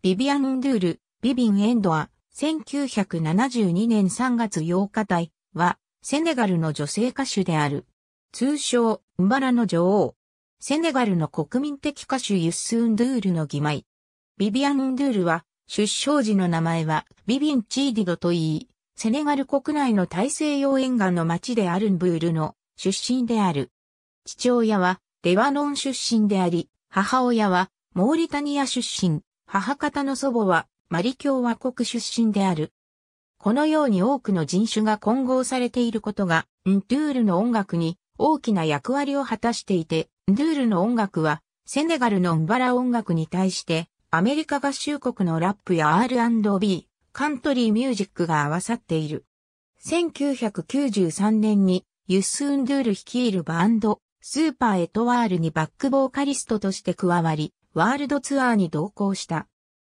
ビビアン・ドゥール、ビビン・エンドア、1972年3月8日台は、セネガルの女性歌手である。通称、ウンバラの女王。セネガルの国民的歌手ユッスン・ドゥールの義妹。ビビアン・ドゥールは、出生時の名前は、ビビン・チーディドと言い、セネガル国内の大西洋沿岸の町であるンブールの出身である。父親は、レバノン出身であり、母親は、モーリタニア出身。母方の祖母はマリ共和国出身である。このように多くの人種が混合されていることが、ンドゥールの音楽に大きな役割を果たしていて、ンドゥールの音楽は、セネガルのンバラ音楽に対して、アメリカ合衆国のラップや R&B、カントリーミュージックが合わさっている。1993年に、ユス・ンドゥール率いるバンド、スーパー・エトワールにバックボーカリストとして加わり、ワールドツアーに同行した。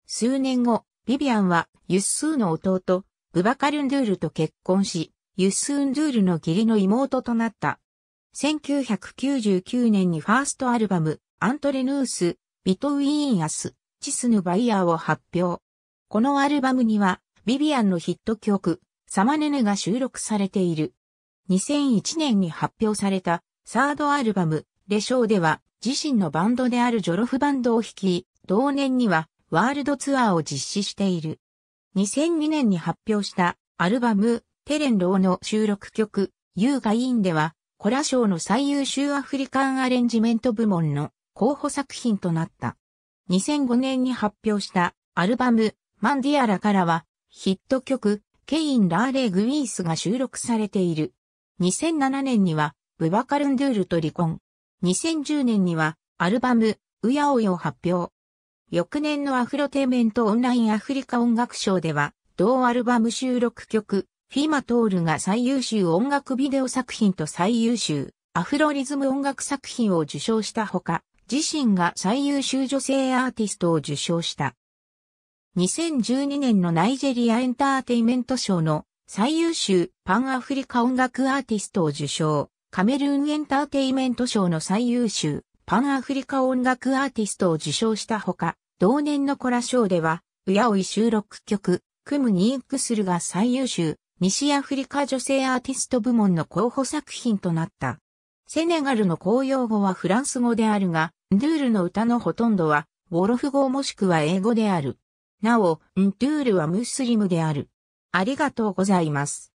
数年後、ビビアンはユッスーの弟、ブバカルンドゥールと結婚し、ユッスーンドゥールの義理の妹となった。1999年にファーストアルバム、アントレヌース、ビトウィーンアス、チスヌバイヤーを発表。このアルバムには、ビビアンのヒット曲、サマネネが収録されている。2001年に発表された、サードアルバム、レショーでは、自身のバンドであるジョロフバンドを率い、同年にはワールドツアーを実施している。2002年に発表したアルバム、テレンローの収録曲、ユーガインでは、コラ賞の最優秀アフリカンアレンジメント部門の候補作品となった。2005年に発表したアルバム、マンディアラからは、ヒット曲、ケイン・ラーレ・グウィースが収録されている。2007年には、ブバカルンドゥールと離婚。2010年にはアルバム、うやおいを発表。翌年のアフロテメントオンラインアフリカ音楽賞では、同アルバム収録曲、フィマトールが最優秀音楽ビデオ作品と最優秀アフロリズム音楽作品を受賞したほか、自身が最優秀女性アーティストを受賞した。2012年のナイジェリアエンターテイメント賞の最優秀パンアフリカ音楽アーティストを受賞。カメルーンエンターテイメント賞の最優秀パンアフリカ音楽アーティストを受賞したほか、同年のコラ賞では、ウヤオイ収録曲、クムニークスルが最優秀西アフリカ女性アーティスト部門の候補作品となった。セネガルの公用語はフランス語であるが、ドゥールの歌のほとんどは、ウォロフ語もしくは英語である。なお、ンドゥールはムスリムである。ありがとうございます。